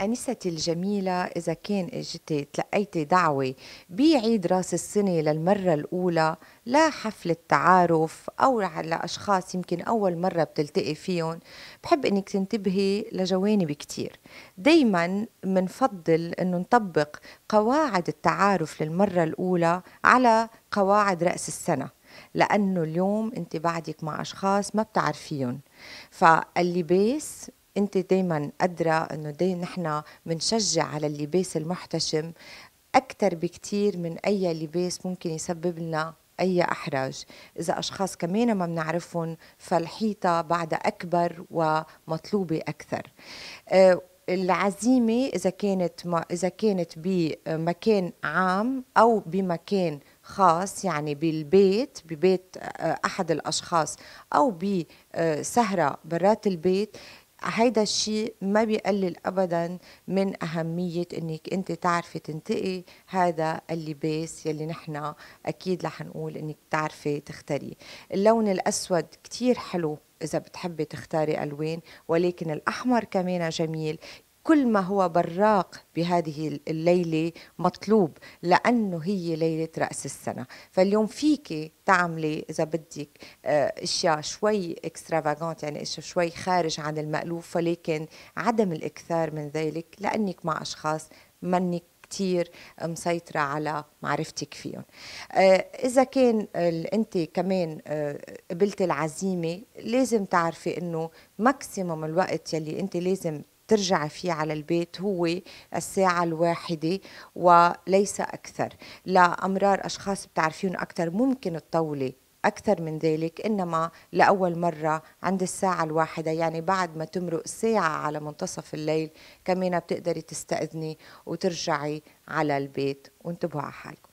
أنستي الجميلة إذا كان إجتي تلقيتي دعوة بعيد راس السنة للمرة الأولى لا حفلة تعارف أو على أشخاص يمكن أول مرة بتلتقي فيهم بحب إنك تنتبهي لجوانب كتير دايما منفضل إنه نطبق قواعد التعارف للمرة الأولى على قواعد رأس السنة لأنه اليوم أنت بعدك مع أشخاص ما بتعرفيهم فاللباس انت دايما قادره انه دي نحن بنشجع على اللباس المحتشم اكثر بكثير من اي لباس ممكن يسبب لنا اي احراج اذا اشخاص كمان ما بنعرفهم فالحيطه بعدها اكبر ومطلوبه اكثر آه، العزيمه اذا كانت ما اذا كانت بمكان عام او بمكان خاص يعني بالبيت ببيت آه، احد الاشخاص او بسهره برات البيت هيدا الشيء ما بيقلل ابدا من اهميه انك انت تعرفي تنتقي هذا اللباس يلي نحن اكيد رح نقول انك تعرفي تختاري اللون الاسود كتير حلو إذا بتحبي تختاري ألوان ولكن الأحمر كمان جميل كل ما هو براق بهذه الليلة مطلوب لأنه هي ليلة رأس السنة فاليوم فيك تعملي إذا بدك آه، أشياء شوي اكسترافاغانت يعني أشياء شوي خارج عن المألوف ولكن عدم الإكثار من ذلك لأنك مع أشخاص منك كتير مسيطرة على معرفتك فيهم آه، إذا كان أنت كمان آه، قبلت العزيمة لازم تعرفي أنه ماكسيموم الوقت يلي أنت لازم بترجعي فيه على البيت هو الساعة الواحدة وليس أكثر لأمرار أشخاص بتعرفيهم أكثر ممكن تطولي أكثر من ذلك إنما لأول مرة عند الساعة الواحدة يعني بعد ما تمرق ساعة على منتصف الليل كمان بتقدري تستأذني وترجعي على البيت وانتبهوا على حالكم